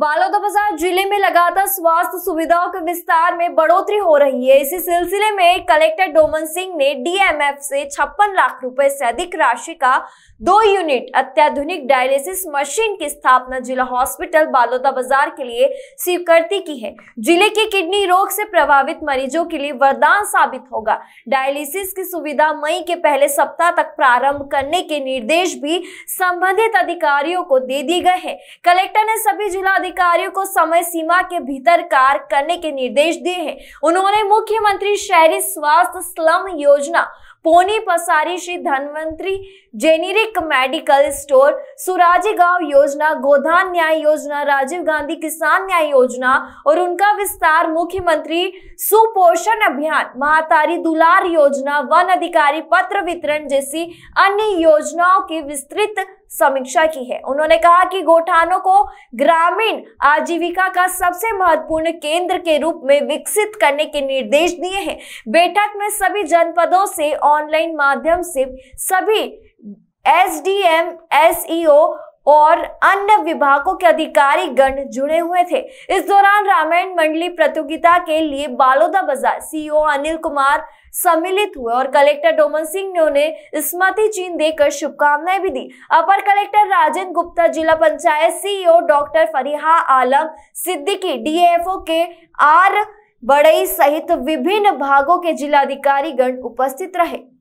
बालोद जिले में लगातार स्वास्थ्य सुविधाओं के विस्तार में बढ़ोतरी हो रही है इसी सिलसिले में कलेक्टर डोमन सिंह ने डीएमएफ से छप्पन लाख रुपए से अधिक राशि का दो यूनिट अत्याधुनिक डायलिसिस मशीन की स्थापना जिला हॉस्पिटल बालोदा बाजार के लिए स्वीकृति की है जिले के किडनी रोग से प्रभावित मरीजों के लिए वरदान साबित होगा डायलिसिस की सुविधा मई के पहले सप्ताह तक प्रारंभ करने के निर्देश भी संबंधित अधिकारियों को दे दिए गए हैं कलेक्टर ने सभी जिला अधिकारियों को समय सीमा के भीतर कार्य करने के निर्देश दिए हैं उन्होंने मुख्यमंत्री शहरी स्वास्थ्य स्लम योजना Pauni Pasari Shri Dhanvantari generic medical store Suraji Gaon Yojana गोधान न्याय योजना राजीव गांधी किसान न्याय योजना और उनका विस्तार मुख्यमंत्री सुपोषण अभियान महातारी दुलार योजना वन अधिकारी पत्र वितरण जैसी अन्य योजनाओं की विस्तृत समीक्षा की है उन्होंने कहा कि गोठानों को ग्रामीण आजीविका का सबसे महत्वपूर्ण केंद्र के रूप में विकसित करने के निर्देश दिए हैं बैठक में सभी जनपदों से ऑनलाइन माध्यम से सभी S D M S E O और अन्य विभागों के अधिकारी गण जुड़े हुए थे इस दौरान रामायण मंडली प्रतियोगिता के लिए बालोदा बाजार सीईओ e अनिल कुमार सम्मिलित हुए और कलेक्टर डोमन सिंह ने उन्हें स्मृति चिन्ह देकर शुभकामनाएं भी दी अपर कलेक्टर राजन गुप्ता जिला panchayat CEO e doctor Fariha Alam Siddiqui DFO K R Badai सहित विभिन्न भागों के जिलाधिकारी गण उपस्थित रहे